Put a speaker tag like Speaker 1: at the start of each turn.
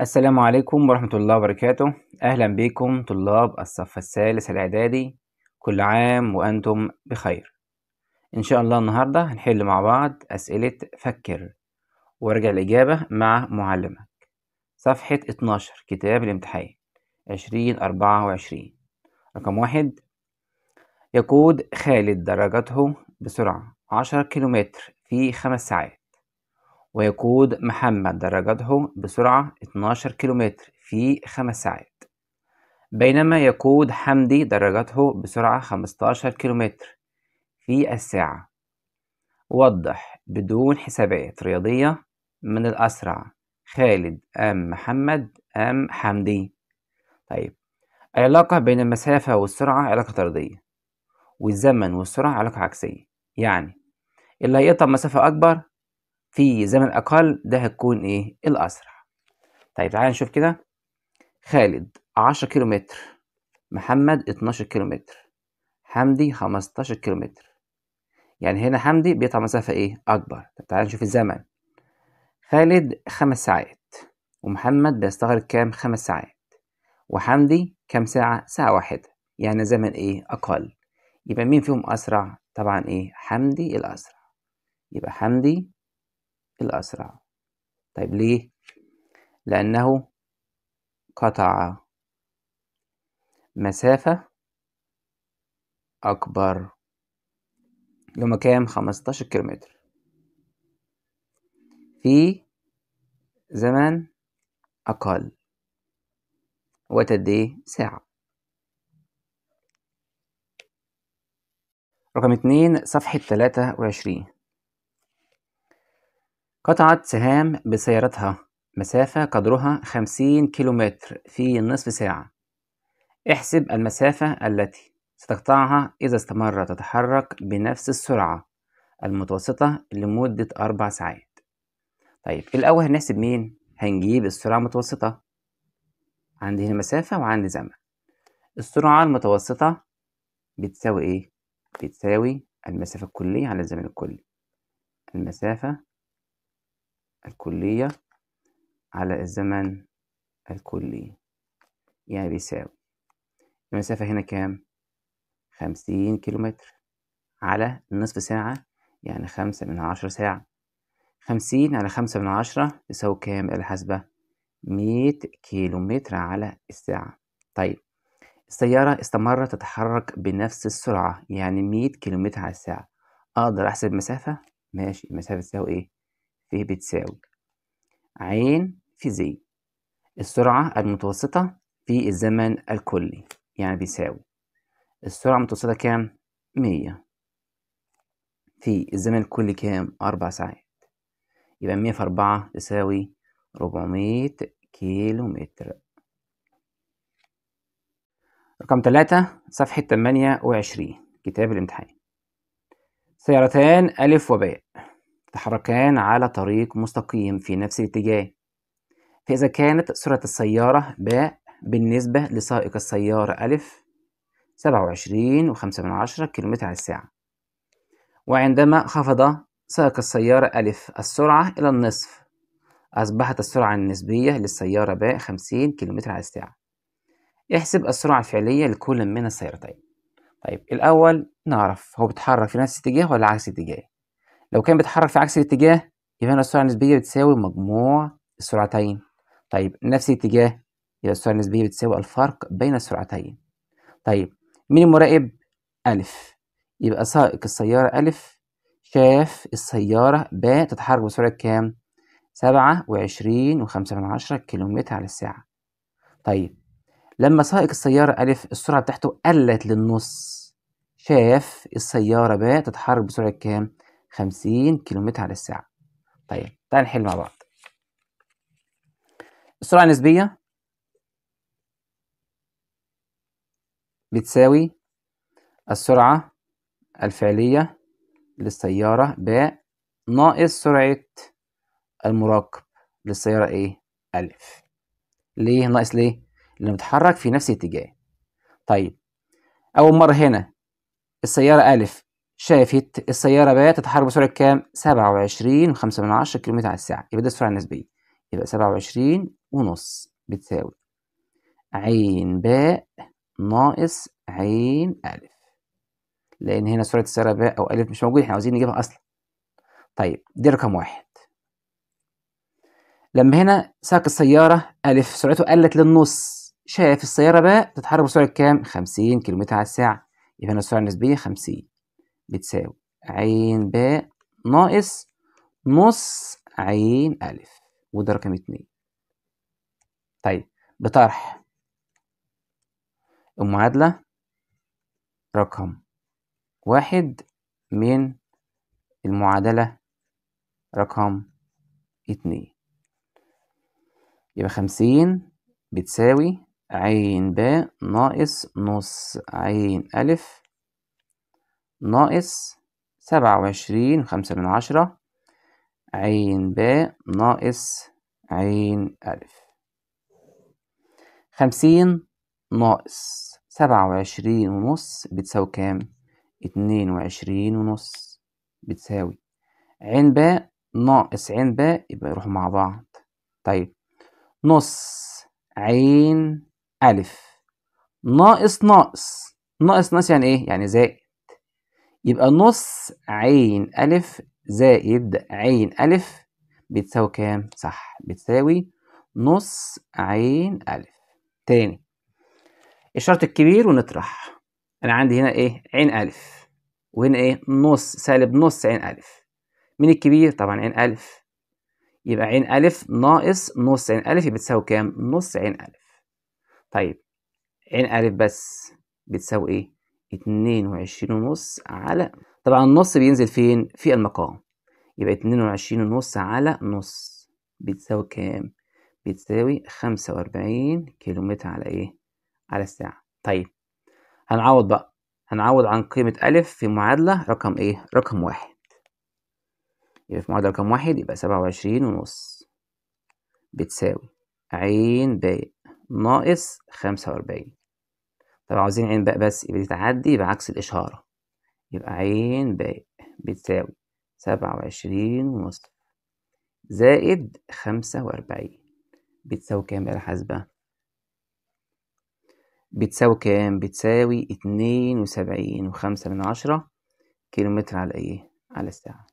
Speaker 1: السلام عليكم ورحمة الله وبركاته أهلا بكم طلاب الصف الثالث الإعدادي كل عام وأنتم بخير إن شاء الله النهاردة هنحل مع بعض أسئلة فكر وارجع الإجابة مع معلمك صفحة 12 كتاب الامتحان 2024 رقم واحد يقود خالد درجته بسرعة 10 كيلومتر في خمس ساعات ويقود محمد درجته بسرعة 12 كيلومتر في خمس ساعات بينما يقود حمدي درجته بسرعة 15 كيلومتر في الساعة وضح بدون حسابات رياضية من الأسرع خالد أم محمد أم حمدي طيب العلاقة بين المسافة والسرعة علاقة طردية والزمن والسرعة علاقة عكسية يعني اللي هيقطع مسافة أكبر في زمن أقل ده هتكون إيه الأسرع طيب تعالى نشوف كده خالد 10 كيلومتر محمد 12 كيلومتر حمدي 15 كيلومتر يعني هنا حمدي بيطلع مسافة إيه أكبر طيب تعالى نشوف الزمن خالد خمس ساعات ومحمد بيستغرق كام خمس ساعات وحمدي كام ساعة ساعة واحدة يعني زمن إيه أقل يبقى مين فيهم أسرع طبعا إيه حمدي الأسرع يبقى حمدي الأسرع طيب ليه؟ لأنه قطع مسافة أكبر لما كام؟ 15 كيلومتر في زمن أقل وقت إيه؟ ساعة رقم اتنين صفحة تلاتة وعشرين قطعت سهام بسيارتها مسافة قدرها خمسين كيلومتر في نصف ساعة احسب المسافة التي ستقطعها إذا استمر تتحرك بنفس السرعة المتوسطة لمدة أربع ساعات طيب الأول هنحسب مين؟ هنجيب السرعة المتوسطة عندي هنا مسافة وعندي زمن السرعة المتوسطة بتساوي إيه؟ بتساوي المسافة الكلية على الزمن الكلي المسافة الكلية على الزمن الكلي يعني بيساوي المسافة هنا كام؟ خمسين كيلومتر على نصف ساعة يعني خمسة من عشرة ساعة خمسين على خمسة من عشرة تساوي كام الحاسبة؟ مية كيلومتر على الساعة طيب السيارة استمرت تتحرك بنفس السرعة يعني مية كيلومتر على الساعة أقدر أحسب مسافة؟ ماشي المسافة تساوي إيه؟ ب بتساوي عين في زي السرعة المتوسطة في الزمن الكلي يعني بيساوي السرعة المتوسطة كام؟ مية في الزمن الكلي كام؟ أربع ساعات يبقى مية في أربعة تساوي ربعمية كيلو متر رقم تلاتة صفحة تمانية وعشرين كتاب الامتحان سيارتان ألف وباء تتحركان على طريق مستقيم في نفس الاتجاه فإذا كانت سرعة السيارة ب بالنسبة لسائق السيارة أ عشرة كيلومتر على الساعة وعندما خفض سائق السيارة أ السرعة إلى النصف أصبحت السرعة النسبية للسيارة ب خمسين كيلومتر على الساعة احسب السرعة الفعلية لكل من السيارتين طيب الأول نعرف هو بيتحرك في نفس الاتجاه ولا عكس الاتجاه لو كان بيتحرك في عكس الاتجاه يبقى هنا السرعة النسبية بتساوي مجموع السرعتين طيب نفس الاتجاه يبقى السرعة النسبية بتساوي الفرق بين السرعتين طيب مين المراقب؟ ألف يبقى سائق السيارة ألف شاف السيارة ب تتحرك بسرعة كام؟ سبعة وعشرين وخمسة من عشرة كيلومتر على الساعة طيب لما سائق السيارة ألف السرعة بتاعته قلت للنص شاف السيارة ب تتحرك بسرعة كام؟ 50 كيلومتر على الساعة طيب تعال نحل مع بعض السرعة النسبية بتساوي السرعة الفعلية للسيارة ب ناقص سرعة المراقب للسيارة ايه ألف ليه ناقص ليه؟ لأنه بيتحرك في نفس الاتجاه طيب أول مرة هنا السيارة ألف شافت السيارة بقى تتحرك بسرعة كام؟ سبعة وعشرين وخمسة من عشرة كيلومتر على الساعة يبقى ده السرعة النسبية يبقى سبعة وعشرين ونص بتساوي عين باء ناقص عين ألف لأن هنا سرعة السيارة باء أو ألف مش موجودة احنا عاوزين نجيبها أصلا طيب دي رقم واحد لما هنا ساق السيارة ألف سرعته قلت للنص شاف السيارة باء تتحرك بسرعة كام؟ 50 كيلومتر على الساعة يبقى هنا السرعة النسبية 50 بتساوي عين باء ناقص نص عين ألف وده رقم اتنين طيب بطرح المعادلة رقم واحد من المعادلة رقم اتنين يبقى خمسين بتساوي عين باء ناقص نص عين ألف ناقص سبعة وعشرين خمسة من عشرة عين باء ناقص عين ألف خمسين ناقص سبعة وعشرين ونص بتساوي كام؟ اتنين وعشرين ونص بتساوي عين باء ناقص عين باء يبقى يروحوا مع بعض طيب نص عين ألف ناقص ناقص ناقص ناقص يعني إيه؟ يعني زائد يبقى نص عين ألف زائد عين ألف بتساوي كام؟ صح بتساوي نص عين ألف تاني الشرط الكبير ونطرح أنا عندي هنا إيه؟ عين ألف وهنا إيه؟ نص سالب نص عين ألف من الكبير؟ طبعا عين ألف يبقى عين ألف ناقص نص عين ألف بتساوي كام؟ نص عين ألف طيب عين ألف بس بتساوي إيه؟ 22 ونص على طبعا النص بينزل فين في المقام يبقى 22 ونص على نص بتساوي كام بتساوي 45 كيلومتر على ايه على الساعه طيب هنعوض بقى هنعوض عن قيمه أ في معادله رقم ايه رقم واحد يبقى في معادله رقم واحد يبقى 27 ونص بتساوي عين ب ناقص 45 طب عاوزين عين باء بس يبقى تعدي بعكس الإشارة يبقى عين باء بتساوي سبعة وعشرين ونص زائد خمسة وأربعين بتساوي كام بقى الحاسبة؟ بتساوي كام؟ بتساوي اتنين وسبعين وخمسة من عشرة كيلومتر على إيه؟ على الساعة